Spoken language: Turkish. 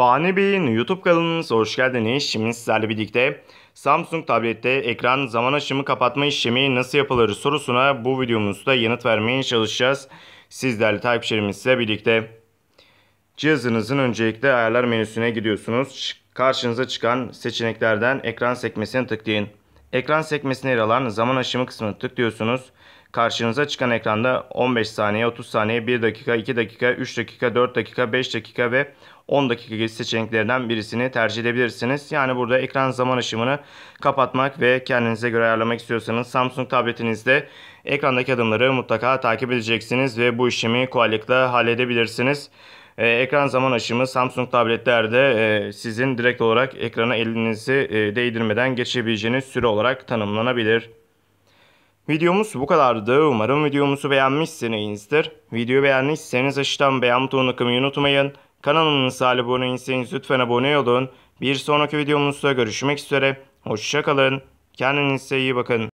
Bahane Bey'in YouTube kanalınıza hoş geldiniz. Şimdi sizlerle birlikte Samsung tablette ekran zaman aşımı kapatma işlemi nasıl yapılır sorusuna bu videomuzda yanıt vermeye çalışacağız. Sizlerle takipçilerimizle birlikte. Cihazınızın öncelikle ayarlar menüsüne gidiyorsunuz. Karşınıza çıkan seçeneklerden ekran sekmesine tıklayın. Ekran sekmesine yer alan zaman aşımı kısmını tıklıyorsunuz. Karşınıza çıkan ekranda 15 saniye, 30 saniye, 1 dakika, 2 dakika, 3 dakika, 4 dakika, 5 dakika ve 10 dakika gibi seçeneklerinden birisini tercih edebilirsiniz. Yani burada ekran zaman aşımını kapatmak ve kendinize göre ayarlamak istiyorsanız Samsung tabletinizde ekrandaki adımları mutlaka takip edeceksiniz ve bu işlemi kolaylıkla halledebilirsiniz. E, ekran zaman aşımı Samsung tabletlerde e, sizin direkt olarak ekrana elinizi e, değdirmeden geçebileceğiniz süre olarak tanımlanabilir. Videomuz bu kadardı. Umarım videomuzu beğenmişsinizdir. Videoyu beğendiyseniz aşağıdan beğen butonuna kımayı unutmayın. Kanalımıza abone değilseniz lütfen abone olun. Bir sonraki videomuzda görüşmek üzere. Hoşçakalın. Kendinize iyi bakın.